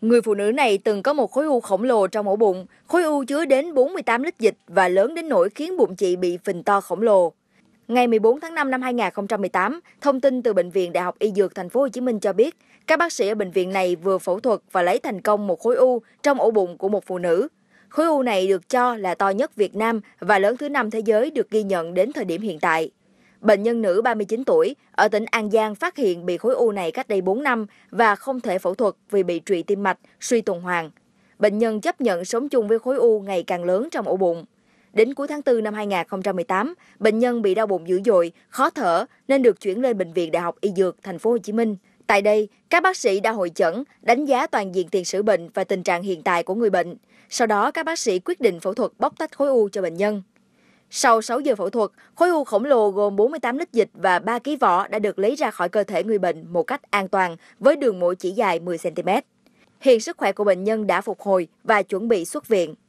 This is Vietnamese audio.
Người phụ nữ này từng có một khối u khổng lồ trong ổ bụng, khối u chứa đến 48 lít dịch và lớn đến nỗi khiến bụng chị bị phình to khổng lồ. Ngày 14 tháng 5 năm 2018, thông tin từ bệnh viện Đại học Y Dược Thành phố Hồ Chí Minh cho biết, các bác sĩ ở bệnh viện này vừa phẫu thuật và lấy thành công một khối u trong ổ bụng của một phụ nữ. Khối u này được cho là to nhất Việt Nam và lớn thứ năm thế giới được ghi nhận đến thời điểm hiện tại. Bệnh nhân nữ 39 tuổi ở tỉnh An Giang phát hiện bị khối u này cách đây 4 năm và không thể phẫu thuật vì bị trụy tim mạch, suy tuần hoàn. Bệnh nhân chấp nhận sống chung với khối u ngày càng lớn trong ổ bụng. Đến cuối tháng 4 năm 2018, bệnh nhân bị đau bụng dữ dội, khó thở nên được chuyển lên bệnh viện Đại học Y Dược thành phố Hồ Chí Minh. Tại đây, các bác sĩ đã hội chẩn, đánh giá toàn diện tiền sử bệnh và tình trạng hiện tại của người bệnh. Sau đó, các bác sĩ quyết định phẫu thuật bóc tách khối u cho bệnh nhân. Sau 6 giờ phẫu thuật, khối u khổng lồ gồm 48 lít dịch và 3 kg vỏ đã được lấy ra khỏi cơ thể người bệnh một cách an toàn với đường mũi chỉ dài 10 cm. Hiện sức khỏe của bệnh nhân đã phục hồi và chuẩn bị xuất viện.